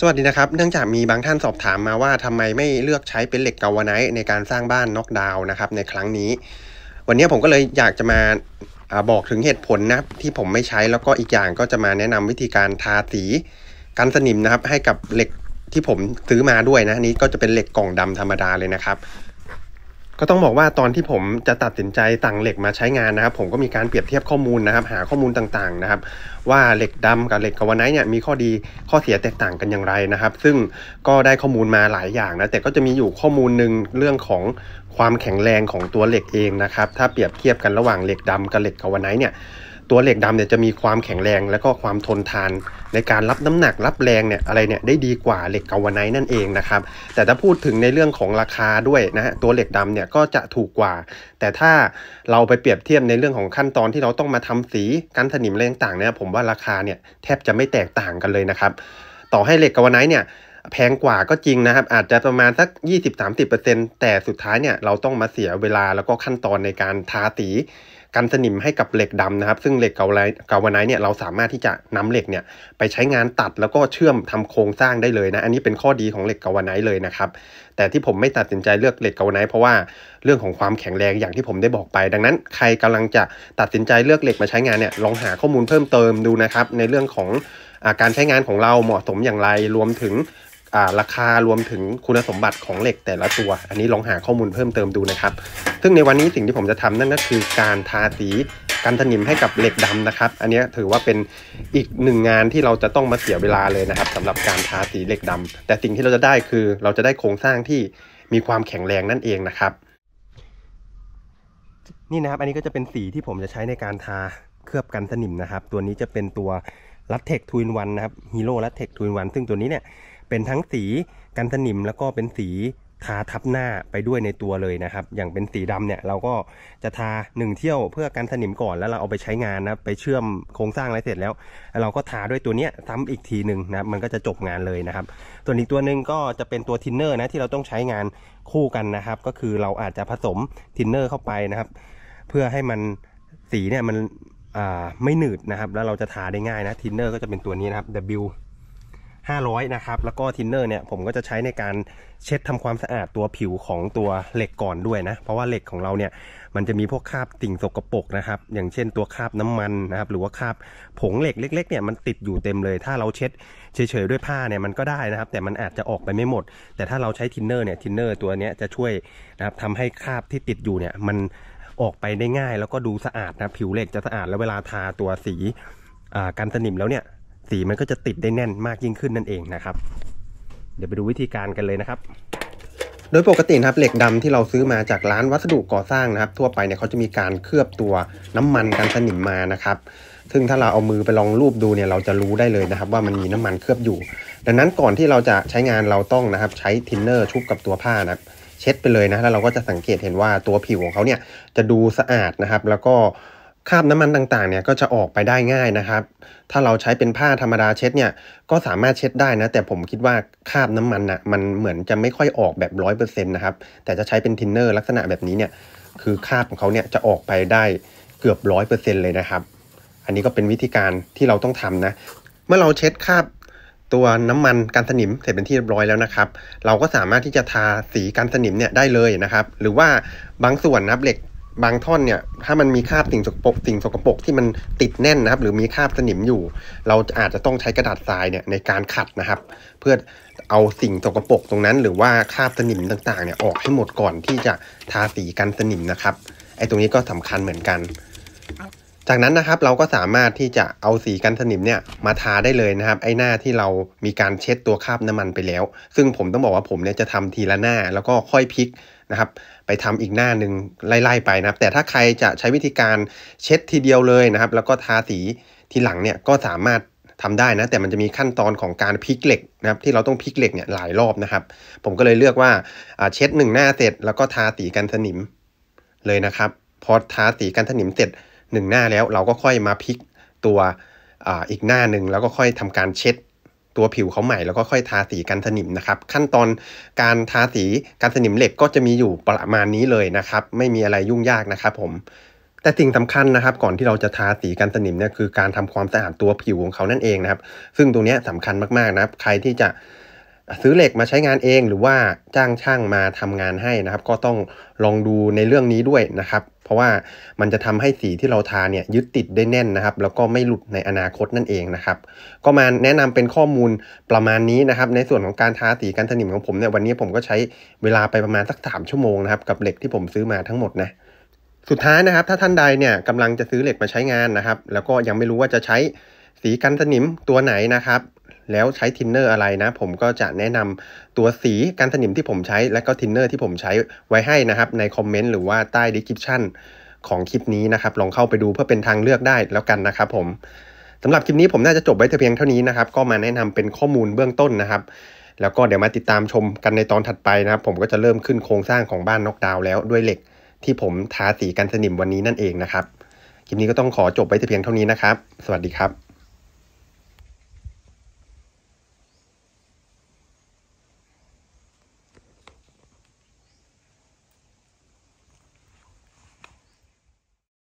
สวัสดีนะครับ เนื่องจากมีบางท่านสอบถามมาว่าทำไมไม่เลือกใช้เป็นเหล็กกาวไนท์ในการสร้างบ้านน็อกดาวน์นะครับ ในครั้งนี้ วันนี้ผมก็เลยอยากจะมาบอกถึงเหตุผลนะที่ผมไม่ใช้แล้วก็อีกอย่างก็จะมาแนะนำวิธีการทาสีกันสนิมนะครับให้กับเหล็กที่ผมซื้อมาด้วยนะนี้ก็จะเป็นเหล็กกล่องดำธรรมดาเลยนะครับก็ต้องบอกว่าตอนที่ผมจะตัดสินใจตั้งเหล็กมาใช้งานนะครับผมก็มีการเปรียบเทียบข้อมูลนะครับหาข้อมูลต่างๆนะครับ ว่าเหล็กดำกับเหล็กกาวไนท์เนี่ยมีข้อดีข้อเสียแตกต่างกันอย่างไรนะครับ ซึ่งก็ได้ข้อมูลมาหลายอย่างนะแต่ก็จะมีอยู่ข้อมูลหนึ่งเรื่องของความแข็งแรงของตัวเหล็กเองนะครับถ้าเปรียบเทียบกันระหว่างเหล็กดำกับเหล็กกาวไนท์เนี่ยตัวเหล็กดำเนี่ยจะมีความแข็งแรงและก็ความทนทานในการรับน้ำหนักรับแรงเนี่ยอะไรเนี่ยได้ดีกว่าเหล็กกาวไนนั่นเองนะครับแต่ถ้าพูดถึงในเรื่องของราคาด้วยนะฮะตัวเหล็กดำเนี่ยก็จะถูกกว่า แต่ถ้าเราไปเปรียบเทียบในเรื่องของขั้นตอนที่เราต้องมาทำสีกันสนิมอะไรต่างๆเนี่ยผมว่าราคาเนี่ยแทบจะไม่แตกต่างกันเลยนะครับต่อให้เหล็กกาวไนเนี่ยแพงกว่าก็จริงนะครับอาจจะประมาณสัก20-30%แต่สุดท้ายเนี่ยเราต้องมาเสียเวลาแล้วก็ขั้นตอนในการทาสีกันสนิมให้กับเหล็กดำนะครับ ซึ่งเหล็กเกาไลเกาวานายเนี่ยเราสามารถที่จะนำเหล็กเนี่ยไปใช้งานตัดแล้วก็เชื่อมทำโครงสร้างได้เลยนะ อันนี้เป็นข้อดีของเหล็กเกาวานายเลยนะครับ แต่ที่ผมไม่ตัดสินใจเลือกเหล็กเกาวานายเพราะว่าเรื่องของความแข็งแรงอย่างที่ผมได้บอกไป ดังนั้นใครกำลังจะตัดสินใจเลือกเหล็กมาใช้งานเนี่ยลองหาข้อมูลเพิ่มเติมดูนะครับ ในเรื่องของอาการใช้งานของเราเหมาะสมอย่างไรรวมถึงราคารวมถึงคุณสมบัติของเหล็กแต่ละตัว อันนี้ลองหาข้อมูลเพิ่มเติมดูนะครับ ซึ่งในวันนี้สิ่งที่ผมจะทำนั่นก็คือ การทาสีกันสนิมให้กับเหล็กดำนะครับ อันนี้ถือว่าเป็นอีกหนึ่งงานที่เราจะต้องมาเสียเวลาเลยนะครับ สำหรับการทาสีเหล็กดำ แต่สิ่งที่เราจะได้คือเราจะได้โครงสร้างที่มีความแข็งแรงนั่นเองนะครับ นี่นะครับอันนี้ก็จะเป็นสีที่ผมจะใช้ในการทาเคลือบกันสนิมนะครับ ตัวนี้จะเป็นตัวลัตเทคทูนวันนะครับฮีโร่ลัตเทคทูนวันซึ่งตัวนี้เนี่ยเป็นทั้งสีกันสนิมแล้วก็เป็นสีทาทับหน้าไปด้วยในตัวเลยนะครับ อย่างเป็นสีดำเนี่ยเราก็จะทาหนึ่งเที่ยว เพื่อกันสนิมก่อนแล้วเราเอาไปใช้งานนะไปเชื่อมโครงสร้างอะไรเสร็จแล้ว เราก็ทาด้วยตัวเนี้ยซ้ำอีกทีหนึ่งนะมันก็จะจบงานเลยนะครับส่วนอีกตัวหนึ่งก็จะเป็นตัวทินเนอร์นะที่เราต้องใช้งานคู่กันนะครับก็คือเราอาจจะผสมทินเนอร์เข้าไปนะครับ เพื่อให้มันสีเนี่ยมันไม่หนืดนะครับ แล้วเราจะทาได้ง่ายนะทินเนอร์ก็จะเป็นตัวนี้นะครับ W 500นะครับแล้วก็ทินเนอร์เนี่ยผมก็จะใช้ในการเช็ดทำความสะอาดตัวผิวของตัวเหล็กก่อนด้วยนะเพราะว่าเหล็กของเราเนี่ยมันจะมีพวกคราบติ่งสกปรกนะครับอย่างเช่นตัวคราบน้ำมันนะครับหรือว่าคราบผงเหล็กเล็กๆเนี่ยมันติดอยู่เต็มเลย ถ้าเราเช็ดเฉยๆ ด้วยผ้าเนี่ยมันก็ได้นะครับ แต่มันอาจจะออกไปไม่หมด แต่ถ้าเราใช้ทินเนอร์เนี่ยทินเนอร์ตัวนี้จะช่วยนะครับทำให้คราบที่ติดอยู่เนี่ยมันออกไปได้ง่ายแล้วก็ดูสะอาดนะผิวเหล็กจะสะอาดแล้วเวลาทาตัวสีกันสนิมแล้วเนี่ยสีมันก็จะติดได้แน่นมากยิ่งขึ้นนั่นเองนะครับ เดี๋ยวไปดูวิธีการกันเลยนะครับ โดยปกตินะครับเหล็กดำที่เราซื้อมาจากร้านวัสดุก่อสร้างนะครับ ทั่วไปเนี่ยเขาจะมีการเคลือบตัวน้ำมันกันสนิมมานะครับ ซึ่งถ้าเราเอามือไปลองรูปดูเนี่ยเราจะรู้ได้เลยนะครับ ว่ามันมีน้ำมันเคลือบอยู่ ดังนั้นก่อนที่เราจะใช้งานเราต้องนะครับ ใช้ทินเนอร์ชุบกับตัวผ้านะครับเช็ดไปเลยนะแล้วเราก็จะสังเกตเห็นว่าตัวผิวของเขาเนี่ยจะดูสะอาดนะครับแล้วก็คราบน้ำมันต่างๆเนี่ยก็จะออกไปได้ง่ายนะครับ ถ้าเราใช้เป็นผ้าธรรมดาเช็ดเนี่ยก็สามารถเช็ดได้นะ แต่ผมคิดว่าคราบน้ำมันนะ่ะมันเหมือนจะไม่ค่อยออกแบบร้อยเปอร์เซ็นต์นะครับ แต่จะใช้เป็นทินเนอร์ลักษณะแบบนี้เนี่ยคือคราบของเขาเนี่ยจะออกไปได้เกือบร้อยเปอร์เซ็นต์เลยนะครับ อันนี้ก็เป็นวิธีการที่เราต้องทำนะ เมื่อเราเช็ดคราบตัวน้ำมันกันสนิมเสร็จเป็นที่เรียบร้อยแล้วนะครับ เราก็สามารถที่จะทาสีกันสนิมเนี่ยได้เลยนะครับ หรือว่าบางส่วนนับเหล็กบางท่อนเนี่ย ถ้ามันมีคราบสิ่งสกปรก สิ่งสกปรกที่มันติดแน่นนะครับ หรือมีคราบสนิมอยู่ เราอาจจะต้องใช้กระดาษทรายเนี่ยในการขัดนะครับ เพื่อเอาสิ่งสกปรกตรงนั้น หรือว่าคราบสนิมต่างๆเนี่ย ออกให้หมดก่อนที่จะทาสีกันสนิมนะครับ ไอ้ตรงนี้ก็สำคัญเหมือนกันจากนั้นนะครับเราก็สามารถที่จะเอาสีกันสนิมเนี่ยมาทาได้เลยนะครับไอ้หน้าที่เรามีการเช็ดตัวคราบน้ำมันไปแล้ว ซึ่งผมต้องบอกว่าผมเนี่ยจะทำทีละหน้าแล้วก็ค่อยพลิกนะครับไปทำอีกหน้าหนึ่งไล่ๆไปนะครับแต่ถ้าใครจะใช้วิธีการเช็ดทีเดียวเลยนะครับ แล้วก็ทาสีทีหลังเนี่ยก็สามารถทำได้นะแต่มันจะมีขั้นตอนของการพลิกเหล็กนะครับที่เราต้องพลิกเหล็กเนี่ยหลายรอบนะครับผมก็เลยเลือกว่าเช็ดหนึ่งหน้าเสร็จแล้วก็ทาสีกันสนิมเลยนะครับพอทาสีกันสนิมเสร็จหนึ่งหน้าแล้วเราก็ค่อยมาพลิกตัวออีกหน้าหนึ่งแล้วก็ค่อยทำการเช็ดตัวผิวเขาใหม่ แล้วก็ค่อยทาสีกันสนิมนะครับ ขั้นตอนการทาสีกันสนิมเหล็ก ก็จะมีอยู่ประมาณนี้เลยนะครับ ไม่มีอะไรยุ่งยากนะครับ ผม แต่สิ่งสำคัญนะครับ ก่อนที่เราจะทาสีกันสนิมเนี่ยคือการทำความสะอาดตัวผิวของเขานั่นเองนะครับ ซึ่งตรงนี้สำคัญมากๆนะครับ ใครที่จะซื้อเหล็กมาใช้งานเอง หรือว่าจ้างช่างมาทำงานให้นะครับ ก็ต้องลองดูในเรื่องนี้ด้วยนะครับเพราะว่ามันจะทำให้สีที่เราทาเนี่ยยึดติดได้แน่นนะครับ แล้วก็ไม่หลุดในอนาคตนั่นเองนะครับ ก็มาแนะนำเป็นข้อมูลประมาณนี้นะครับ ในส่วนของการทาสีกันสนิมของผมเนี่ยวันนี้ผมก็ใช้เวลาไปประมาณสัก3ชั่วโมงนะครับกับเหล็กที่ผมซื้อมาทั้งหมดนะสุดท้ายนะครับ ถ้าท่านใดเนี่ยกำลังจะซื้อเหล็กมาใช้งานนะครับ แล้วก็ยังไม่รู้ว่าจะใช้สีกันสนิมตัวไหนนะครับแล้วใช้ทินเนอร์อะไรนะ ผมก็จะแนะนำตัวสีกันสนิมที่ผมใช้และก็ทินเนอร์ที่ผมใช้ไว้ให้นะครับ ในคอมเมนต์หรือว่าใต้ดีคริปชั่นของคลิปนี้นะครับ ลองเข้าไปดูเพื่อเป็นทางเลือกได้แล้วกันนะครับผมสำหรับคลิปนี้ผมน่าจะจบไว้เพียงเท่านี้นะครับ ก็มาแนะนำเป็นข้อมูลเบื้องต้นนะครับ แล้วก็เดี๋ยวมาติดตามชมกันในตอนถัดไปนะครับผมก็จะเริ่มขึ้นโครงสร้างของบ้านน็อกดาวแล้วด้วยเหล็ก ที่ผมทาสีกันสนิมวันนี้นั่นเองนะครับคลิปนี้ก็ต้องขอจบไว้แต่เพียงเท่านี้นะครับ สวัสดีครับ